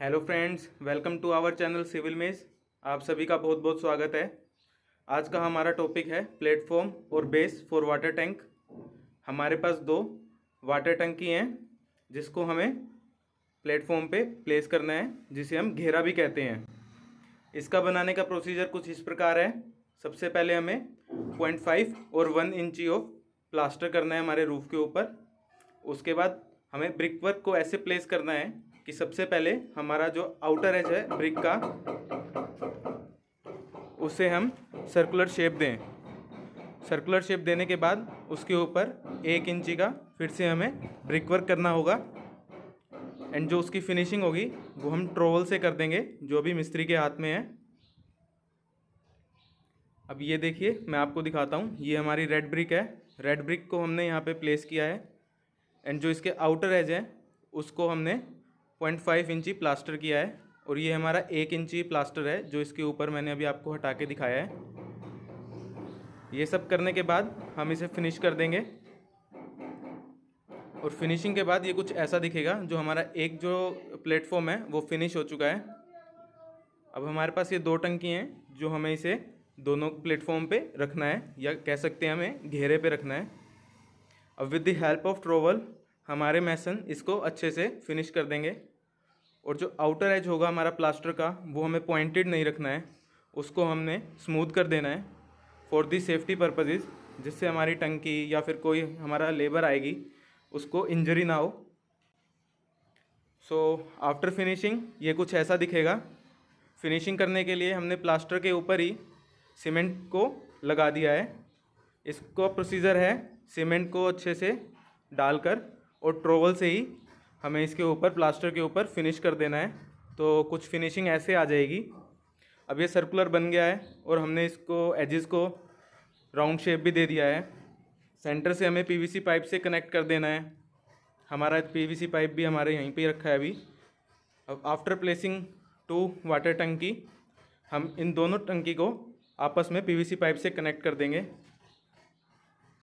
hello friends welcome to our channel civil मेज आप सभी का बहुत बहुत स्वागत है आज का हमारा टॉपिक है प्लेटफॉर्म और बेस फॉर वाटर टैंक हमारे पास दो वाटर टंकी हैं जिसको हमें प्लेटफॉर्म पे प्लेस करना है जिसे हम घेरा भी कहते हैं इसका बनाने का प्रोसीजर कुछ इस प्रकार है सबसे पहले हमें पॉइंट फाइव और वन इंची ऑफ प्लास्टर करना है हमारे रूफ़ के ऊपर उसके बाद हमें ब्रिक वर्क को ऐसे प्लेस करना है कि सबसे पहले हमारा जो आउटर एज है ब्रिक का उसे हम सर्कुलर शेप दें सर्कुलर शेप देने के बाद उसके ऊपर एक इंची का फिर से हमें ब्रिक वर्क करना होगा एंड जो उसकी फिनिशिंग होगी वो हम ट्रोवल से कर देंगे जो भी मिस्त्री के हाथ में है अब ये देखिए मैं आपको दिखाता हूँ ये हमारी रेड ब्रिक है रेड ब्रिक को हमने यहाँ पे प्लेस किया है एंड जो इसके आउटर एज है उसको हमने पॉइंट फाइव इंची प्लास्टर किया है और ये हमारा एक इंची प्लास्टर है जो इसके ऊपर मैंने अभी आपको हटा के दिखाया है ये सब करने के बाद हम इसे फिनिश कर देंगे और फिनिशिंग के बाद ये कुछ ऐसा दिखेगा जो हमारा एक जो प्लेटफॉर्म है वो फिनिश हो चुका है अब हमारे पास ये दो टंकी हैं जो हमें इसे दोनों प्लेटफॉर्म पे रखना है या कह सकते हैं हमें घेरे पे रखना है अब with the help of trowel हमारे मैसन इसको अच्छे से फिनिश कर देंगे और जो आउटर एज होगा हमारा प्लास्टर का वो हमें पॉइंटेड नहीं रखना है उसको हमने स्मूथ कर देना है फॉर दी सेफ्टी पर्पजेज़ जिससे हमारी टंकी या फिर कोई हमारा लेबर आएगी उसको इंजरी ना हो सो आफ्टर फिनिशिंग ये कुछ ऐसा दिखेगा फिनिशिंग करने के लिए हमने प्लास्टर के ऊपर ही सीमेंट को लगा दिया है इसका प्रोसीजर है सीमेंट को अच्छे से डालकर और ट्रोवल से ही हमें इसके ऊपर प्लास्टर के ऊपर फिनिश कर देना है तो कुछ फिनिशिंग ऐसे आ जाएगी अब ये सर्कुलर बन गया है और हमने इसको एजिस को राउंड शेप भी दे दिया है सेंटर से हमें पीवीसी पाइप से कनेक्ट कर देना है हमारा पीवीसी पाइप भी हमारे यहीं पे रखा है अभी अब आफ्टर प्लेसिंग टू वाटर टंकी हम इन दोनों टंकी को आपस में पीवीसी पाइप से कनेक्ट कर देंगे